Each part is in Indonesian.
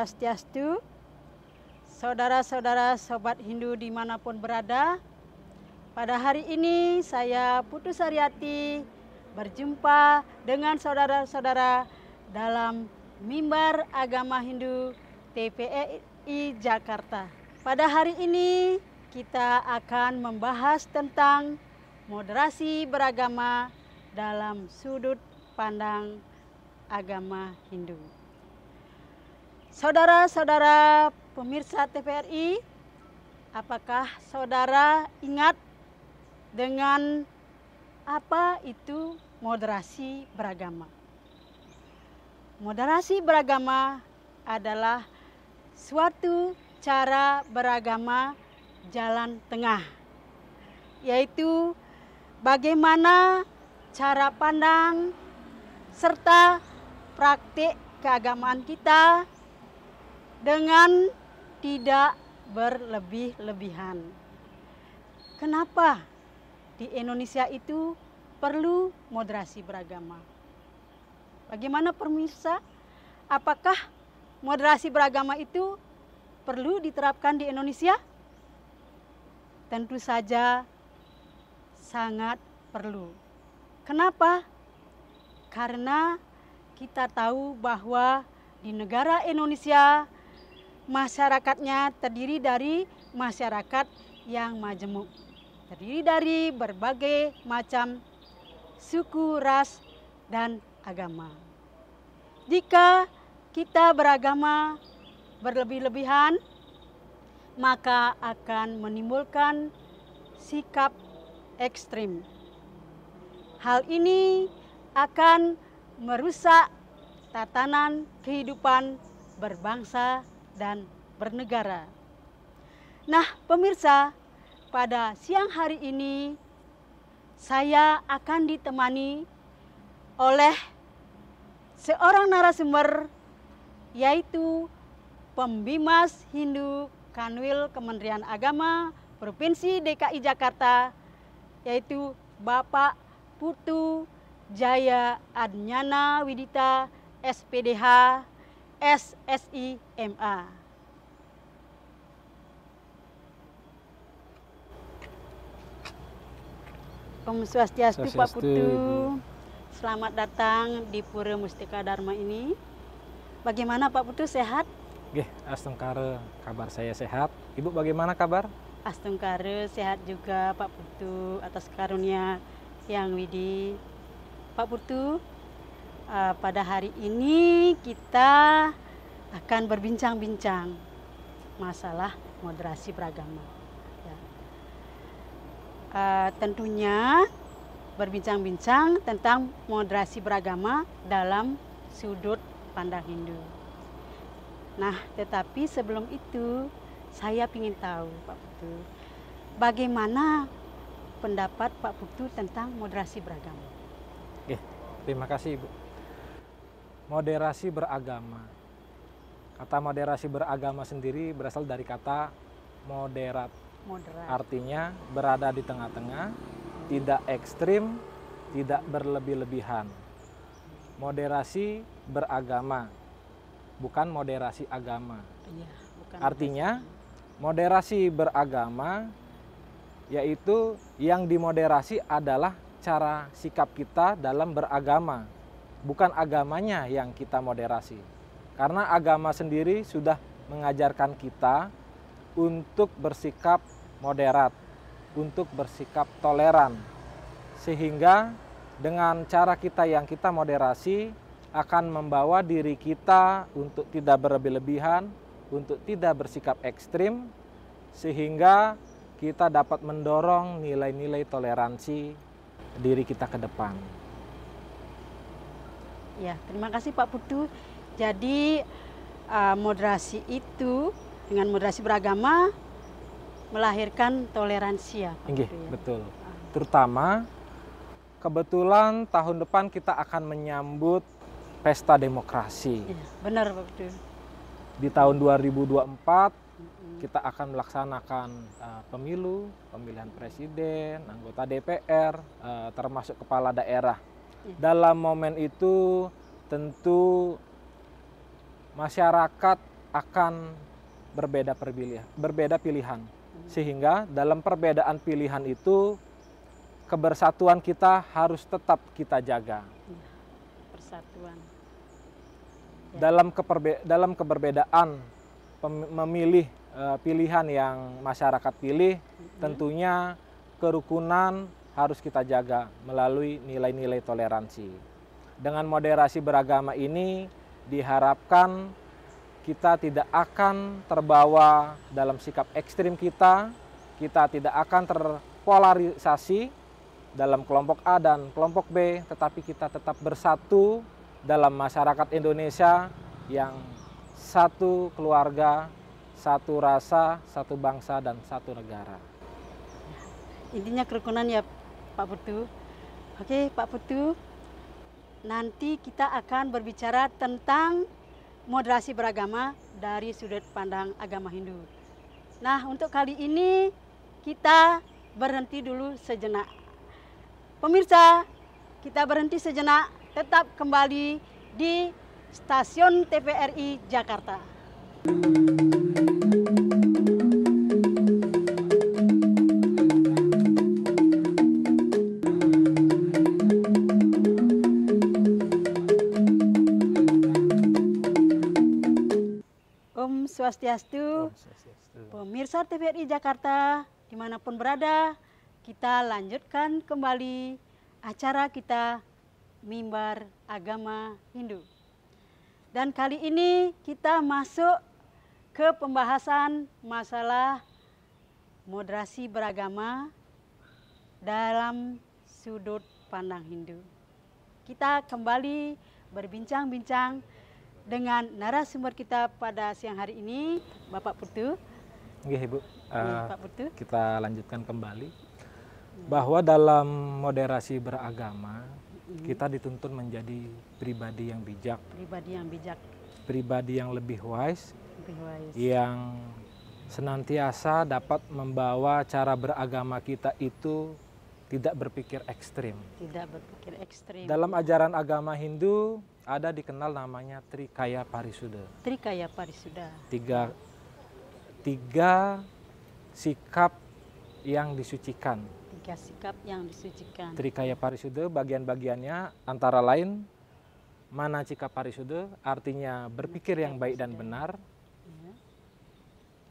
Swastiastu. Saudara-saudara Sobat Hindu dimanapun berada, pada hari ini saya Putu Sariati berjumpa dengan saudara-saudara dalam mimbar agama Hindu TPEI Jakarta. Pada hari ini kita akan membahas tentang moderasi beragama dalam sudut pandang agama Hindu. Saudara-saudara pemirsa TVRI, apakah saudara ingat dengan apa itu moderasi beragama? Moderasi beragama adalah suatu cara beragama jalan tengah, yaitu bagaimana cara pandang serta praktik keagamaan kita dengan tidak berlebih-lebihan. Kenapa di Indonesia itu perlu moderasi beragama? Bagaimana pemirsa? Apakah moderasi beragama itu perlu diterapkan di Indonesia? Tentu saja sangat perlu. Kenapa? Karena kita tahu bahwa di negara Indonesia masyarakatnya terdiri dari masyarakat yang majemuk. Terdiri dari berbagai macam suku, ras, dan agama. Jika kita beragama berlebih-lebihan, maka akan menimbulkan sikap ekstrim. Hal ini akan merusak tatanan kehidupan berbangsa dan bernegara. Nah, pemirsa, pada siang hari ini saya akan ditemani oleh seorang narasumber yaitu Pembimas Hindu Kanwil Kementerian Agama Provinsi DKI Jakarta yaitu Bapak Putu Jaya Adnyana Widita SPDH S S I Om Swastiastu, Pak Putu. Selamat datang di Pura Mustika Dharma ini. Bagaimana Pak Putu sehat? Gih, Astungkare, kabar saya sehat. Ibu bagaimana kabar? Astungkare sehat juga Pak Putu atas karunia yang Widi. Pak Putu, uh, pada hari ini kita akan berbincang-bincang masalah moderasi beragama. Ya. Uh, tentunya berbincang-bincang tentang moderasi beragama dalam sudut pandang Hindu. Nah, tetapi sebelum itu saya ingin tahu Pak Putu, bagaimana pendapat Pak Putu tentang moderasi beragama? Oke, terima kasih Ibu. Moderasi beragama. Kata moderasi beragama sendiri berasal dari kata moderat. moderat. Artinya berada di tengah-tengah, tidak ekstrim, tidak berlebih-lebihan. Moderasi beragama, bukan moderasi agama. Ya, bukan Artinya moderasi. moderasi beragama yaitu yang dimoderasi adalah cara sikap kita dalam beragama bukan agamanya yang kita moderasi. Karena agama sendiri sudah mengajarkan kita untuk bersikap moderat, untuk bersikap toleran. Sehingga dengan cara kita yang kita moderasi akan membawa diri kita untuk tidak berlebihan, untuk tidak bersikap ekstrim, sehingga kita dapat mendorong nilai-nilai toleransi diri kita ke depan. Ya, terima kasih Pak Putu. Jadi uh, moderasi itu dengan moderasi beragama melahirkan toleransi ya. Pak Putu, ya? betul. Ah. Terutama kebetulan tahun depan kita akan menyambut pesta demokrasi. Ya, benar Pak Putu. Di tahun 2024 kita akan melaksanakan uh, pemilu, pemilihan presiden, anggota DPR, uh, eh, termasuk kepala daerah. Dalam momen itu tentu masyarakat akan berbeda pilihan, berbeda pilihan. Hmm. Sehingga dalam perbedaan pilihan itu kebersatuan kita harus tetap kita jaga. Iya, persatuan. Ya. Dalam keperbe dalam keberbedaan memilih uh, pilihan yang masyarakat pilih, mm -hmm. tentunya kerukunan harus kita jaga melalui nilai-nilai toleransi. Dengan moderasi beragama ini diharapkan kita tidak akan terbawa dalam sikap ekstrim kita, kita tidak akan terpolarisasi dalam kelompok A dan kelompok B, tetapi kita tetap bersatu dalam masyarakat Indonesia yang satu keluarga, satu rasa, satu bangsa, dan satu negara intinya kerukunan ya Pak Putu. Oke, Pak Putu. Nanti kita akan berbicara tentang moderasi beragama dari sudut pandang agama Hindu. Nah, untuk kali ini kita berhenti dulu sejenak. Pemirsa, kita berhenti sejenak, tetap kembali di stasiun TVRI Jakarta. Thank you. Swastiastu. Pemirsa TVRI Jakarta, dimanapun berada, kita lanjutkan kembali acara kita Mimbar Agama Hindu. Dan kali ini kita masuk ke pembahasan masalah moderasi beragama dalam sudut pandang Hindu. Kita kembali berbincang-bincang dengan narasumber kita pada siang hari ini, Bapak Putu. Oke, Ibu. Uh, Pak Putu. Kita lanjutkan kembali bahwa dalam moderasi beragama kita dituntut menjadi pribadi yang bijak. Pribadi yang bijak. Pribadi yang lebih wise. Lebih wise. Yang senantiasa dapat membawa cara beragama kita itu tidak berpikir ekstrim. Tidak berpikir ekstrim. Dalam ajaran agama Hindu, ada dikenal namanya Trikaya Parisuda. Trikaya Parisuda. Tiga, tiga sikap yang disucikan. Tiga sikap yang disucikan. Trikaya Parisuda bagian-bagiannya antara lain mana cika parisuda artinya berpikir yang baik dan benar. Ya.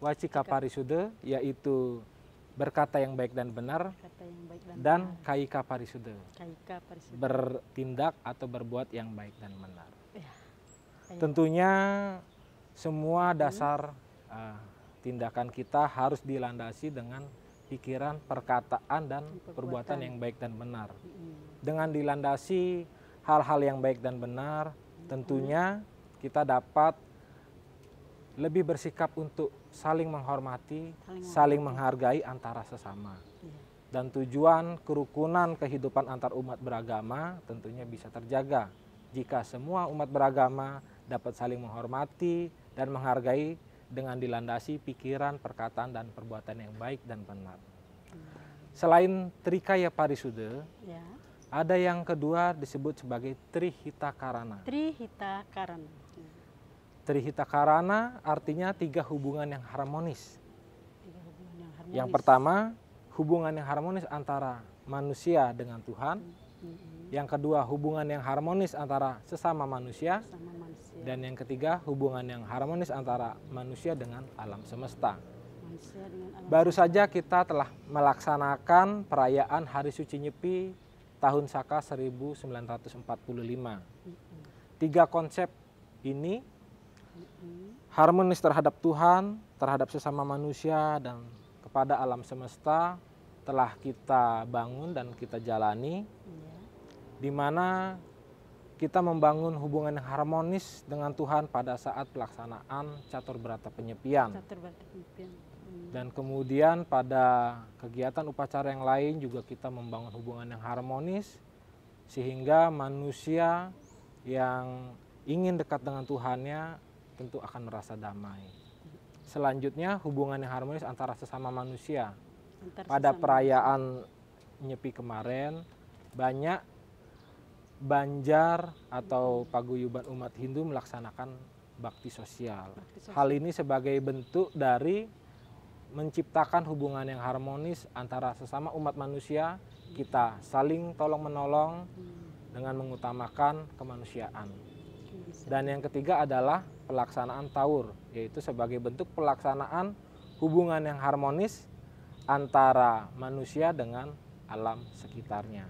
Wacika parisuda yaitu berkata yang baik dan benar yang baik dan, dan benar. kaika parisude kaika parisude bertindak atau berbuat yang baik dan benar ya. tentunya semua hmm. dasar hmm. uh, tindakan kita harus dilandasi dengan pikiran, perkataan dan perbuatan, perbuatan yang baik dan benar. Dengan dilandasi hal-hal yang baik dan benar, tentunya kita dapat lebih bersikap untuk saling menghormati, saling, saling menghargai antara sesama. Ya. Dan tujuan kerukunan kehidupan antar umat beragama tentunya bisa terjaga jika semua umat beragama dapat saling menghormati dan menghargai dengan dilandasi pikiran, perkataan, dan perbuatan yang baik dan benar. Ya. Selain Trikaya Parisude, ya. ada yang kedua disebut sebagai Trihita Karana. Trihita Karana. Trihita Karana artinya tiga hubungan yang harmonis. Tiga hubungan yang harmonis. Yang pertama, hubungan yang harmonis antara manusia dengan Tuhan. Yang kedua, hubungan yang harmonis antara sesama manusia. sesama manusia. Dan yang ketiga, hubungan yang harmonis antara manusia dengan alam semesta. Baru saja kita telah melaksanakan perayaan Hari Suci Nyepi tahun Saka 1945. Tiga konsep ini harmonis terhadap Tuhan, terhadap sesama manusia dan kepada alam semesta telah kita bangun dan kita jalani, iya. di mana kita membangun hubungan yang harmonis dengan Tuhan pada saat pelaksanaan catur berata penyepian. Catur berata penyepian. Hmm. Dan kemudian pada kegiatan upacara yang lain juga kita membangun hubungan yang harmonis sehingga manusia yang ingin dekat dengan Tuhannya tentu akan merasa damai. Selanjutnya hubungan yang harmonis antara sesama manusia. Pada perayaan Nyepi kemarin banyak Banjar atau paguyuban umat Hindu melaksanakan Bakti sosial. Hal ini sebagai bentuk dari menciptakan hubungan yang harmonis antara sesama umat manusia, kita saling tolong-menolong hmm. dengan mengutamakan kemanusiaan. Dan yang ketiga adalah pelaksanaan taur, yaitu sebagai bentuk pelaksanaan hubungan yang harmonis antara manusia dengan alam sekitarnya.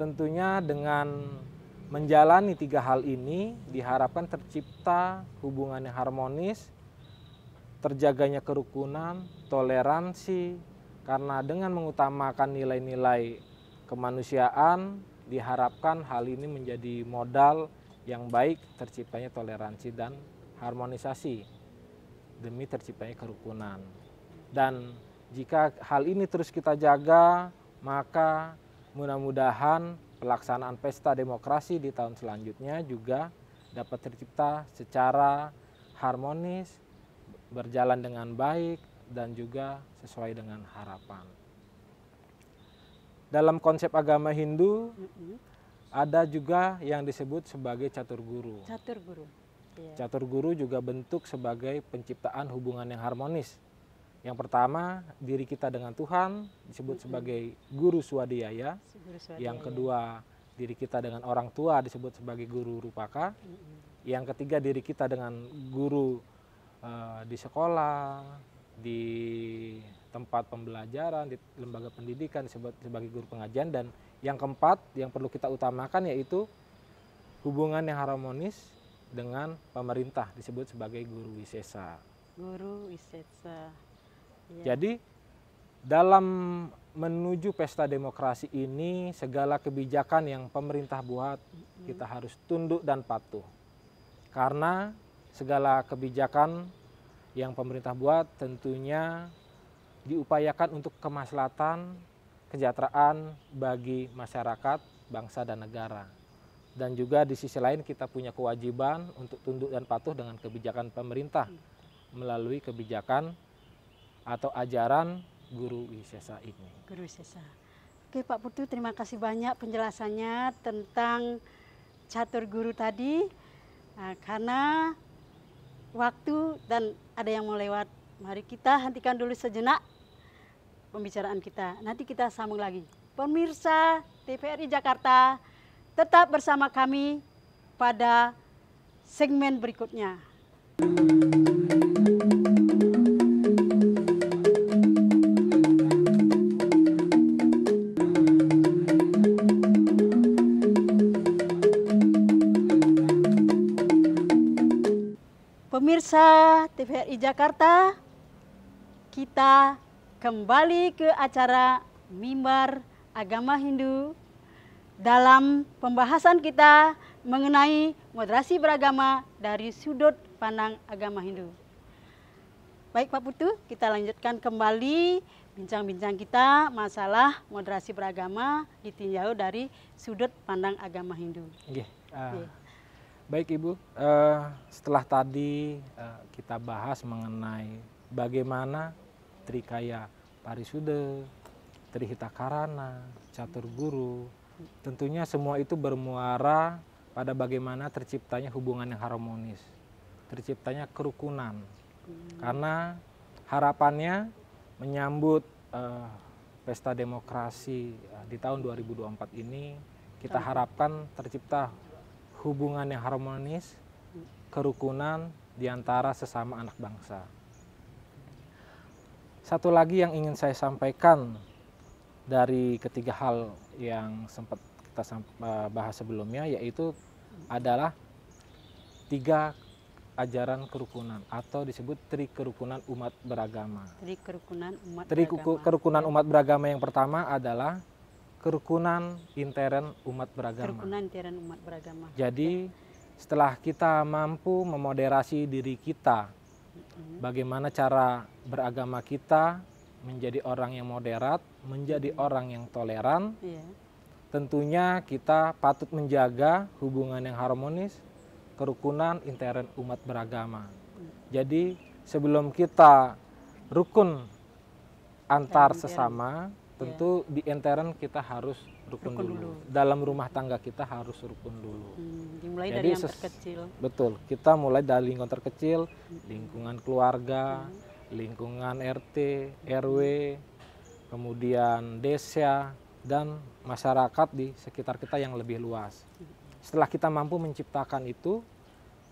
Tentunya dengan menjalani tiga hal ini diharapkan tercipta hubungan yang harmonis, terjaganya kerukunan, toleransi, karena dengan mengutamakan nilai-nilai kemanusiaan diharapkan hal ini menjadi modal yang baik terciptanya toleransi dan harmonisasi demi terciptanya kerukunan. Dan jika hal ini terus kita jaga, maka mudah-mudahan pelaksanaan pesta demokrasi di tahun selanjutnya juga dapat tercipta secara harmonis, berjalan dengan baik, dan juga sesuai dengan harapan. Dalam konsep agama Hindu, ada juga yang disebut sebagai catur guru. Catur guru. Yeah. Catur guru juga bentuk sebagai penciptaan hubungan yang harmonis. Yang pertama, diri kita dengan Tuhan disebut sebagai guru swadiyaya. Yang kedua, diri kita dengan orang tua disebut sebagai guru rupaka. Yang ketiga, diri kita dengan guru uh, di sekolah, di tempat pembelajaran, di lembaga pendidikan disebut sebagai guru pengajian dan yang keempat, yang perlu kita utamakan yaitu hubungan yang harmonis dengan pemerintah disebut sebagai guru wisesa. Guru wisesa. Ya. Jadi dalam menuju pesta demokrasi ini segala kebijakan yang pemerintah buat mm -hmm. kita harus tunduk dan patuh. Karena segala kebijakan yang pemerintah buat tentunya diupayakan untuk kemaslahatan kesejahteraan bagi masyarakat, bangsa dan negara. Dan juga di sisi lain kita punya kewajiban untuk tunduk dan patuh dengan kebijakan pemerintah melalui kebijakan atau ajaran guru wisesa ini. Guru wisesa. Oke Pak Putu terima kasih banyak penjelasannya tentang catur guru tadi nah, karena waktu dan ada yang mau lewat. Mari kita hentikan dulu sejenak pembicaraan kita. Nanti kita sambung lagi. Pemirsa TVRI Jakarta, tetap bersama kami pada segmen berikutnya. Pemirsa TVRI Jakarta, kita kembali ke acara Mimbar Agama Hindu dalam pembahasan kita mengenai moderasi beragama dari sudut pandang agama Hindu. Baik Pak Putu, kita lanjutkan kembali bincang-bincang kita masalah moderasi beragama ditinjau dari sudut pandang agama Hindu. Oke. Uh, Baik Ibu, eh, setelah tadi eh, kita bahas mengenai bagaimana Trikaya Parisude, Trihita Karana, Catur Guru. Tentunya semua itu bermuara pada bagaimana terciptanya hubungan yang harmonis, terciptanya kerukunan. Hmm. Karena harapannya menyambut uh, pesta demokrasi uh, di tahun 2024 ini kita harapkan tercipta hubungan yang harmonis, hmm. kerukunan di antara sesama anak bangsa. Satu lagi yang ingin saya sampaikan dari ketiga hal yang sempat kita eh, bahas sebelumnya yaitu adalah tiga ajaran kerukunan atau disebut tri kerukunan umat beragama. Tri kerukunan umat tri beragama. kerukunan umat beragama yang pertama adalah kerukunan intern umat beragama. Kerukunan intern umat beragama. Jadi setelah kita mampu memoderasi diri kita bagaimana cara beragama kita menjadi orang yang moderat, menjadi hmm. orang yang toleran. Yeah. Tentunya kita patut menjaga hubungan yang harmonis, kerukunan intern umat beragama. Hmm. Jadi sebelum kita rukun antar sesama, iya. tentu di intern kita harus rukun, dulu. dulu. Dalam rumah tangga kita harus rukun dulu. Hmm, dimulai Jadi dari yang terkecil. Betul, kita mulai dari lingkungan terkecil, hmm. lingkungan keluarga, hmm. lingkungan RT, RW, kemudian desa dan masyarakat di sekitar kita yang lebih luas. Hmm. Setelah kita mampu menciptakan itu,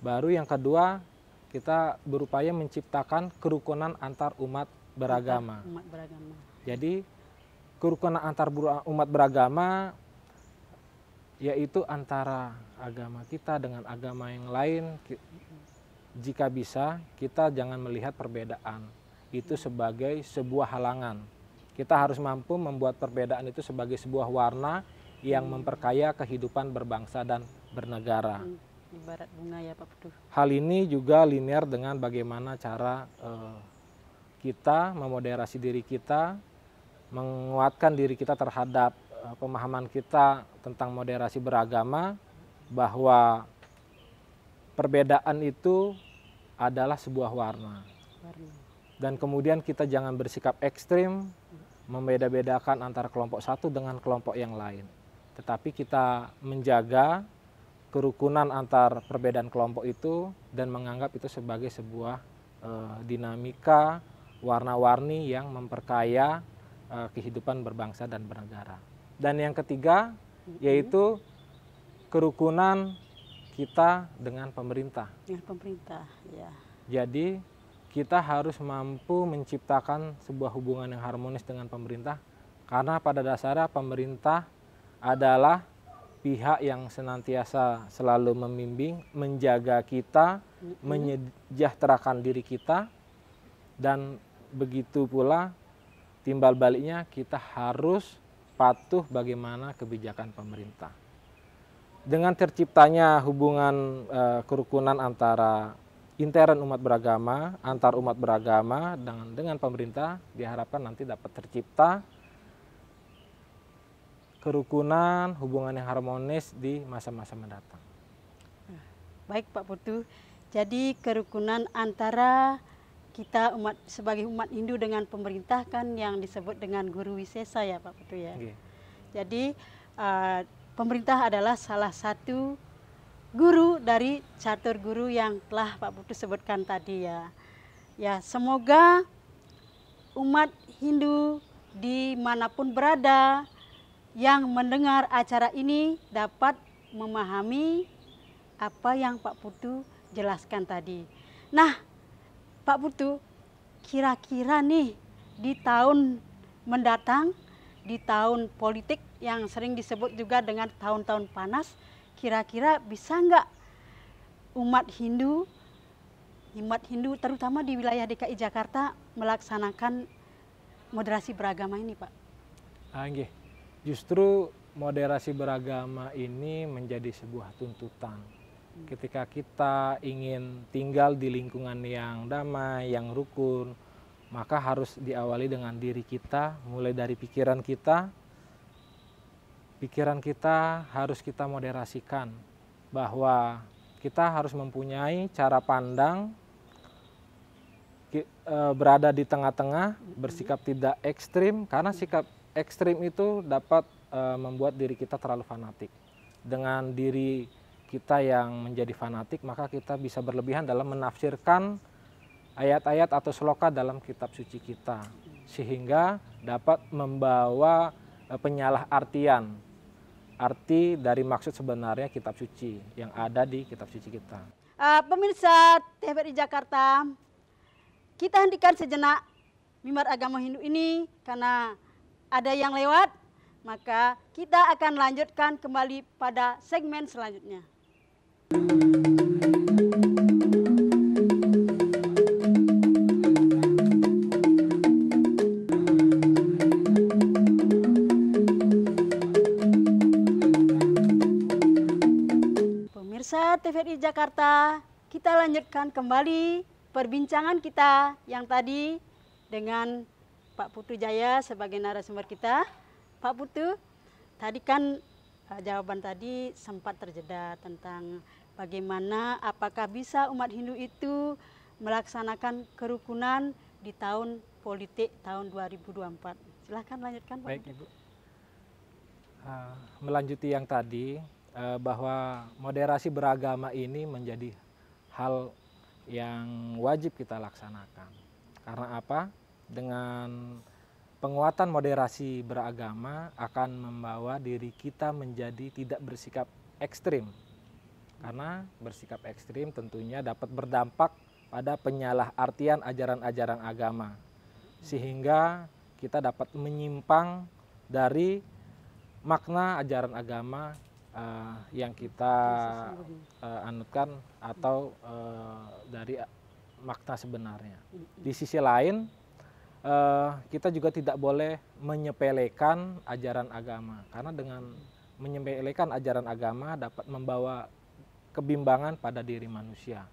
baru yang kedua kita berupaya menciptakan kerukunan antar umat beragama. Umat beragama. Jadi kerukunan antar umat beragama yaitu antara agama kita dengan agama yang lain jika bisa kita jangan melihat perbedaan itu sebagai sebuah halangan kita harus mampu membuat perbedaan itu sebagai sebuah warna yang memperkaya kehidupan berbangsa dan bernegara hmm, ibarat bunga ya Pak Peduh. Hal ini juga linear dengan bagaimana cara eh, kita memoderasi diri kita menguatkan diri kita terhadap eh, pemahaman kita tentang moderasi beragama bahwa perbedaan itu adalah sebuah warna. Dan kemudian kita jangan bersikap ekstrim membeda-bedakan antara kelompok satu dengan kelompok yang lain. Tetapi kita menjaga kerukunan antar perbedaan kelompok itu dan menganggap itu sebagai sebuah e, dinamika warna-warni yang memperkaya uh, kehidupan berbangsa dan bernegara. Dan yang ketiga yaitu kerukunan kita dengan pemerintah. Dengan pemerintah, ya. Jadi kita harus mampu menciptakan sebuah hubungan yang harmonis dengan pemerintah karena pada dasarnya pemerintah adalah pihak yang senantiasa selalu membimbing, menjaga kita, menyejahterakan diri kita dan begitu pula timbal baliknya kita harus patuh bagaimana kebijakan pemerintah. Dengan terciptanya hubungan e, kerukunan antara intern umat beragama, antar umat beragama dengan dengan pemerintah diharapkan nanti dapat tercipta kerukunan, hubungan yang harmonis di masa-masa mendatang. Baik Pak Putu, jadi kerukunan antara kita umat sebagai umat Hindu dengan pemerintah kan yang disebut dengan guru wisesa ya Pak Putu ya. Okay. Iya. Jadi uh, pemerintah adalah salah satu guru dari catur guru yang telah Pak Putu sebutkan tadi ya. Ya semoga umat Hindu dimanapun berada yang mendengar acara ini dapat memahami apa yang Pak Putu jelaskan tadi. Nah, Pak Putu, kira-kira nih di tahun mendatang, di tahun politik yang sering disebut juga dengan tahun-tahun panas, kira-kira bisa nggak umat Hindu, umat Hindu terutama di wilayah DKI Jakarta melaksanakan moderasi beragama ini, Pak? Anggi, ah, justru moderasi beragama ini menjadi sebuah tuntutan Ketika kita ingin tinggal di lingkungan yang damai, yang rukun, maka harus diawali dengan diri kita, mulai dari pikiran kita. Pikiran kita harus kita moderasikan bahwa kita harus mempunyai cara pandang e, berada di tengah-tengah, mm-hmm. bersikap tidak ekstrim karena sikap ekstrim itu dapat e, membuat diri kita terlalu fanatik. Dengan diri kita yang menjadi fanatik maka kita bisa berlebihan dalam menafsirkan ayat-ayat atau seloka dalam kitab suci kita sehingga dapat membawa eh, penyalahartian arti dari maksud sebenarnya kitab suci yang ada di kitab suci kita. Uh, pemirsa TVRI Jakarta, kita hentikan sejenak mimbar agama Hindu ini karena ada yang lewat, maka kita akan lanjutkan kembali pada segmen selanjutnya. Pemirsa TVRI Jakarta, kita lanjutkan kembali perbincangan kita yang tadi dengan Pak Putu Jaya sebagai narasumber kita. Pak Putu, tadi kan eh, jawaban tadi sempat terjeda tentang Bagaimana apakah bisa umat Hindu itu melaksanakan kerukunan di tahun politik tahun 2024? Silahkan lanjutkan Pak. Baik Ibu. Uh, melanjuti yang tadi uh, bahwa moderasi beragama ini menjadi hal yang wajib kita laksanakan. Karena apa? Dengan penguatan moderasi beragama akan membawa diri kita menjadi tidak bersikap ekstrim karena bersikap ekstrim tentunya dapat berdampak pada penyalahartian ajaran-ajaran agama, sehingga kita dapat menyimpang dari makna ajaran agama uh, yang kita uh, anutkan atau uh, dari makna sebenarnya. Di sisi lain, uh, kita juga tidak boleh menyepelekan ajaran agama karena dengan menyepelekan ajaran agama dapat membawa kebimbangan pada diri manusia.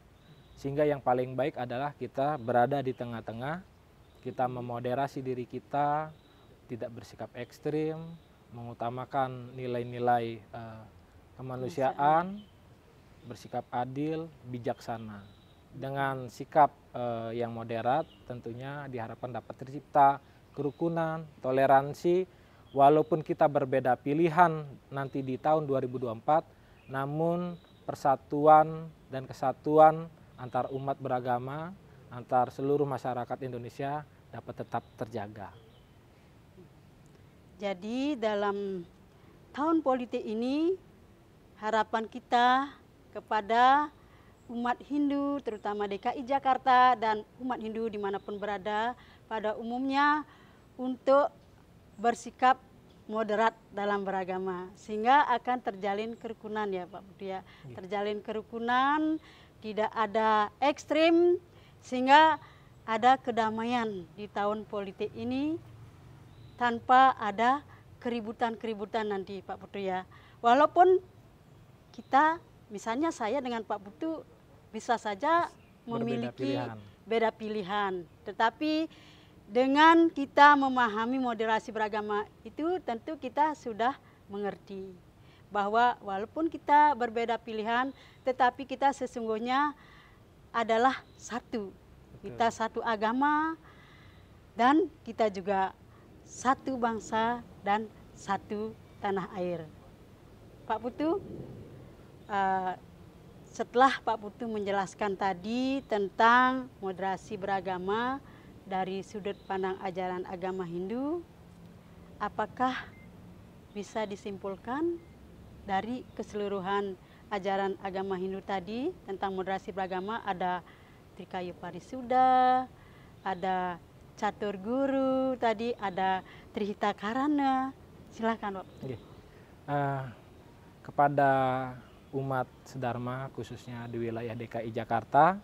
Sehingga yang paling baik adalah kita berada di tengah-tengah, kita memoderasi diri kita, tidak bersikap ekstrim, mengutamakan nilai-nilai eh, kemanusiaan, bersikap adil, bijaksana. Dengan sikap eh, yang moderat, tentunya diharapkan dapat tercipta kerukunan, toleransi, walaupun kita berbeda pilihan nanti di tahun 2024, namun persatuan dan kesatuan antar umat beragama, antar seluruh masyarakat Indonesia dapat tetap terjaga. Jadi dalam tahun politik ini harapan kita kepada umat Hindu terutama DKI Jakarta dan umat Hindu dimanapun berada pada umumnya untuk bersikap moderat dalam beragama sehingga akan terjalin kerukunan ya Pak Budi ya iya. terjalin kerukunan tidak ada ekstrem sehingga ada kedamaian di tahun politik ini tanpa ada keributan-keributan nanti Pak Putu ya walaupun kita misalnya saya dengan Pak Putu bisa saja memiliki pilihan. beda pilihan tetapi dengan kita memahami moderasi beragama itu tentu kita sudah mengerti bahwa walaupun kita berbeda pilihan tetapi kita sesungguhnya adalah satu. Kita satu agama dan kita juga satu bangsa dan satu tanah air. Pak Putu, uh, setelah Pak Putu menjelaskan tadi tentang moderasi beragama, dari sudut pandang ajaran agama Hindu, apakah bisa disimpulkan dari keseluruhan ajaran agama Hindu tadi tentang moderasi beragama ada Trikayu Parisuda, ada Catur Guru tadi, ada Trihita Karana. Silahkan, Pak. Okay. Uh, eh, kepada umat sedharma khususnya di wilayah DKI Jakarta,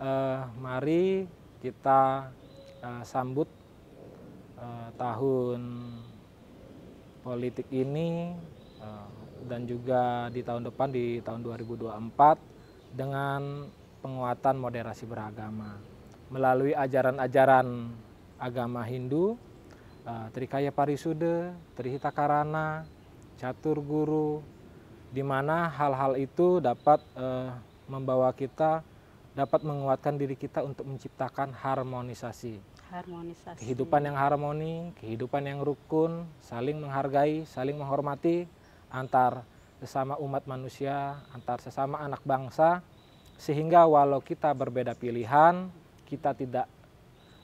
uh, mari kita Eh, sambut uh, tahun politik ini uh, dan juga di tahun depan di tahun 2024 dengan penguatan moderasi beragama melalui ajaran-ajaran agama Hindu uh, Trikaya Parisude, Trihita Karana, Catur Guru di mana hal-hal itu dapat uh, membawa kita dapat menguatkan diri kita untuk menciptakan harmonisasi. Harmonisasi. Kehidupan yang harmoni, kehidupan yang rukun, saling menghargai, saling menghormati antar sesama umat manusia, antar sesama anak bangsa sehingga walau kita berbeda pilihan, kita tidak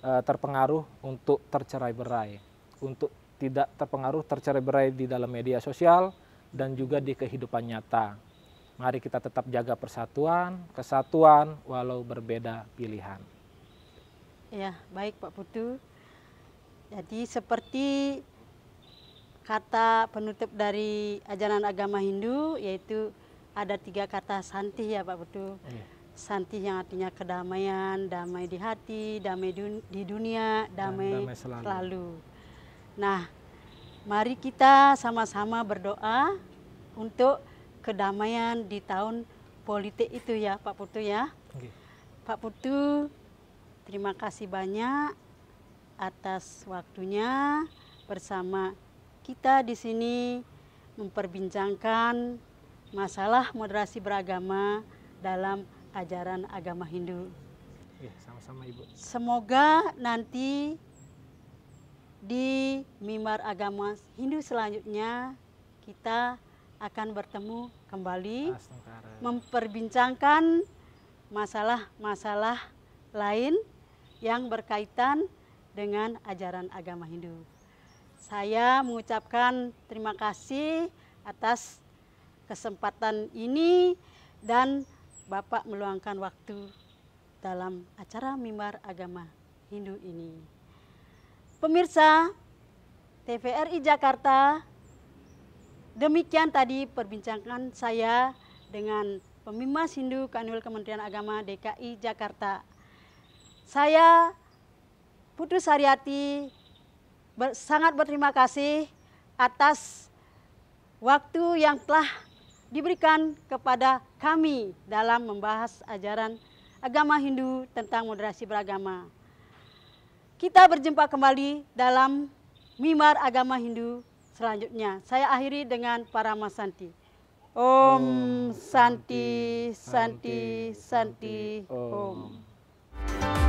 e, terpengaruh untuk tercerai-berai, untuk tidak terpengaruh tercerai-berai di dalam media sosial dan juga di kehidupan nyata. Mari kita tetap jaga persatuan, kesatuan walau berbeda pilihan. Ya, baik Pak Putu. Jadi seperti kata penutup dari ajaran agama Hindu yaitu ada tiga kata santih ya Pak Putu. Ya. Santi yang artinya kedamaian, damai di hati, damai di dunia, damai, damai selalu. selalu. Nah, mari kita sama-sama berdoa untuk kedamaian di tahun politik itu ya Pak Putu ya. Okay. Pak Putu terima kasih banyak atas waktunya bersama kita di sini memperbincangkan masalah moderasi beragama dalam ajaran agama Hindu. Ya, sama-sama Ibu. Semoga nanti di mimbar agama Hindu selanjutnya kita akan bertemu kembali memperbincangkan masalah-masalah lain yang berkaitan dengan ajaran agama Hindu. Saya mengucapkan terima kasih atas kesempatan ini dan Bapak meluangkan waktu dalam acara mimbar agama Hindu ini. Pemirsa TVRI Jakarta Demikian tadi perbincangan saya dengan pemimah Hindu Kanwil Kementerian Agama DKI Jakarta. Saya Putu Sariati ber, sangat berterima kasih atas waktu yang telah diberikan kepada kami dalam membahas ajaran agama Hindu tentang moderasi beragama. Kita berjumpa kembali dalam Mimar Agama Hindu selanjutnya. Saya akhiri dengan para Mas Santi. Om, Om Santi, Santi, Santi, Santi, Om. Om.